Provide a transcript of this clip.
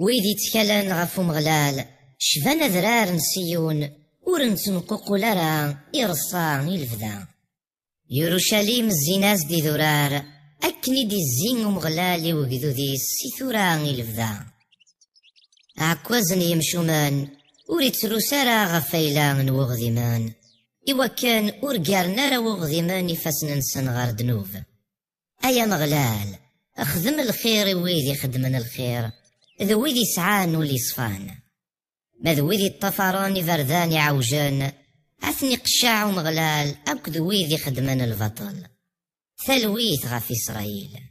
ويدي تكلان غف مغلال شفان ذرار نسيون ورنتن نتنقوقو لرا إرصا إلفدا يروشاليم الزيناز دي ذرار أكني دي الزين مغلال وقدو دي ثورا إلفدا عكوازن يمشومان وريت روسارا غفايلا وغذيمان إوا كان أورقارنا نارا وغذيمان يفاسن نسن غار دنوف أيا مغلال أخدم الخير ويدي خدمن الخير ذ ويد يسعان وليصفان ما ذ ويد الطفران فردان عوجان أثني قشاع ومغلال أكد ويد خدمان البطل ثلويث غف إسرائيل